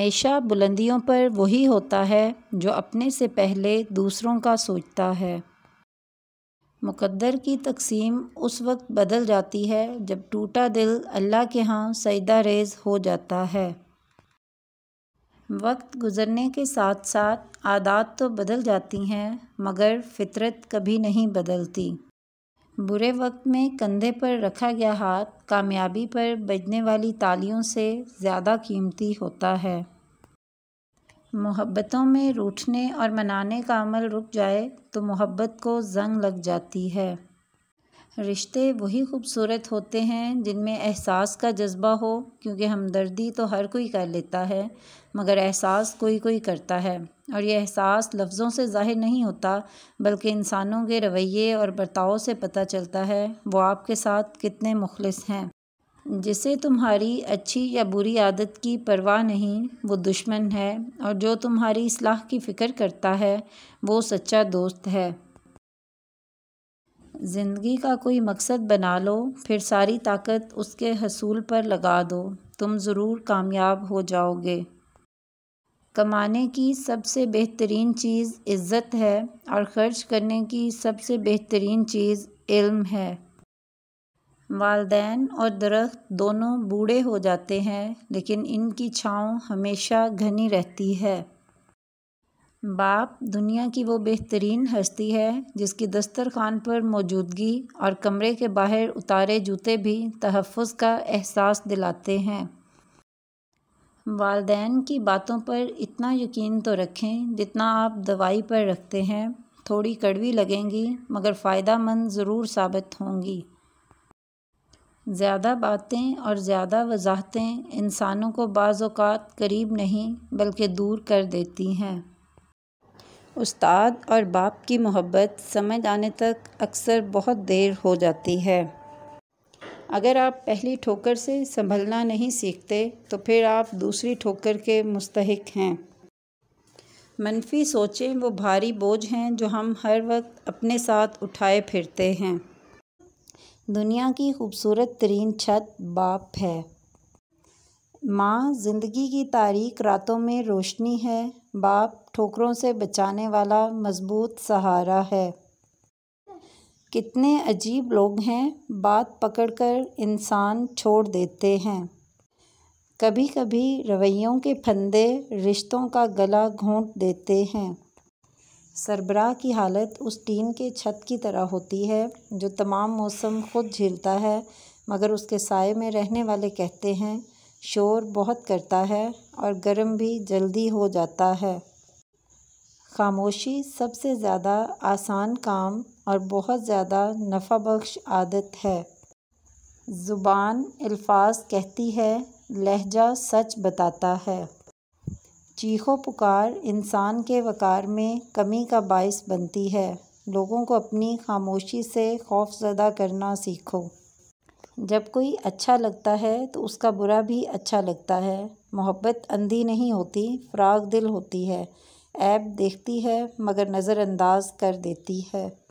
हमेशा बुलंदियों पर वही होता है जो अपने से पहले दूसरों का सोचता है मुकद्दर की तकसीम उस वक्त बदल जाती है जब टूटा दिल अल्लाह के यहाँ सजदा रेज हो जाता है वक्त गुज़रने के साथ साथ आदात तो बदल जाती हैं मगर फितरत कभी नहीं बदलती बुरे वक्त में कंधे पर रखा गया हाथ कामयाबी पर बजने वाली तालियों से ज़्यादा कीमती होता है मोहब्बतों में रूठने और मनाने का अमल रुक जाए तो मोहब्बत को जंग लग जाती है रिश्ते वही खूबसूरत होते हैं जिनमें एहसास का जज्बा हो क्योंकि हमदर्दी तो हर कोई कर लेता है मगर एहसास कोई कोई करता है और यह एहसास लफ्ज़ों से ज़ाहिर नहीं होता बल्कि इंसानों के रवैये और बर्ताव से पता चलता है वो आपके साथ कितने मुखलस हैं जिसे तुम्हारी अच्छी या बुरी आदत की परवाह नहीं वो दुश्मन है और जो तुम्हारी असलाह की फ़िक्र करता है वो सच्चा दोस्त है ज़िंदगी का कोई मकसद बना लो फिर सारी ताकत उसके हसूल पर लगा दो तुम ज़रूर कामयाब हो जाओगे कमाने की सबसे बेहतरीन चीज़ इज़्ज़त है और ख़र्च करने की सबसे बेहतरीन चीज़ इल्म है वालदेन और दरख्त दोनों बूढ़े हो जाते हैं लेकिन इनकी छाँव हमेशा घनी रहती है बाप दुनिया की वो बेहतरीन हस्ती है जिसकी दस्तरखान पर मौजूदगी और कमरे के बाहर उतारे जूते भी तहफ़ का एहसास दिलाते हैं वालदेन की बातों पर इतना यकीन तो रखें जितना आप दवाई पर रखते हैं थोड़ी कड़वी लगेंगी मगर फ़ायदा मंद ज़रूर साबित होंगी ज़्यादा बातें और ज़्यादा वजाहतें इंसानों को बाज़ात करीब नहीं बल्कि दूर कर देती हैं उस्ताद और बाप की मोहब्बत समझ आने तक अक्सर बहुत देर हो जाती है अगर आप पहली ठोकर से संभलना नहीं सीखते तो फिर आप दूसरी ठोकर के मुस्तक हैं मनफी सोचें वो भारी बोझ हैं जो हम हर वक्त अपने साथ उठाए फिरते हैं दुनिया की खूबसूरत तरीन छत बाप है माँ ज़िंदगी की तारीख रातों में रोशनी है बाप ठोकरों से बचाने वाला मजबूत सहारा है कितने अजीब लोग हैं बात पकड़कर इंसान छोड़ देते हैं कभी कभी रवैयों के फंदे रिश्तों का गला घोंट देते हैं सरबराह की हालत उस टीन के छत की तरह होती है जो तमाम मौसम खुद झेलता है मगर उसके साय में रहने वाले कहते हैं शोर बहुत करता है और गर्म भी जल्दी हो जाता है खामोशी सबसे ज़्यादा आसान काम और बहुत ज़्यादा नफ़ा बख्श आदत है ज़ुबान अल्फाज कहती है लहजा सच बताता है चीखो पुकार इंसान के वक़ार में कमी का बायस बनती है लोगों को अपनी खामोशी से खौफ ज़दा करना सीखो जब कोई अच्छा लगता है तो उसका बुरा भी अच्छा लगता है मोहब्बत अंधी नहीं होती फ्राग दिल होती है ऐब देखती है मगर नज़रअंदाज कर देती है